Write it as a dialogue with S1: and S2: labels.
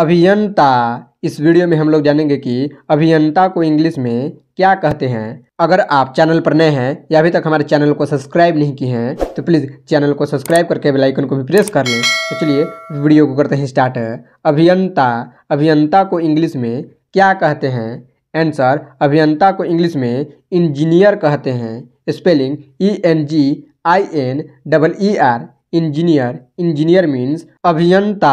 S1: अभियंता इस वीडियो में हम लोग जानेंगे कि अभियंता को इंग्लिश में क्या कहते हैं अगर आप चैनल पर नए हैं या अभी तक हमारे चैनल को सब्सक्राइब नहीं किए हैं तो प्लीज़ चैनल को सब्सक्राइब करके बेल आइकन को भी प्रेस कर लें तो चलिए वीडियो को करते हैं स्टार्ट अभियंता अभियंता को इंग्लिश में क्या कहते हैं आंसर अभियंता को इंग्लिश में इंजीनियर कहते हैं spelling E N G I N double E R engineer engineer means अभियंता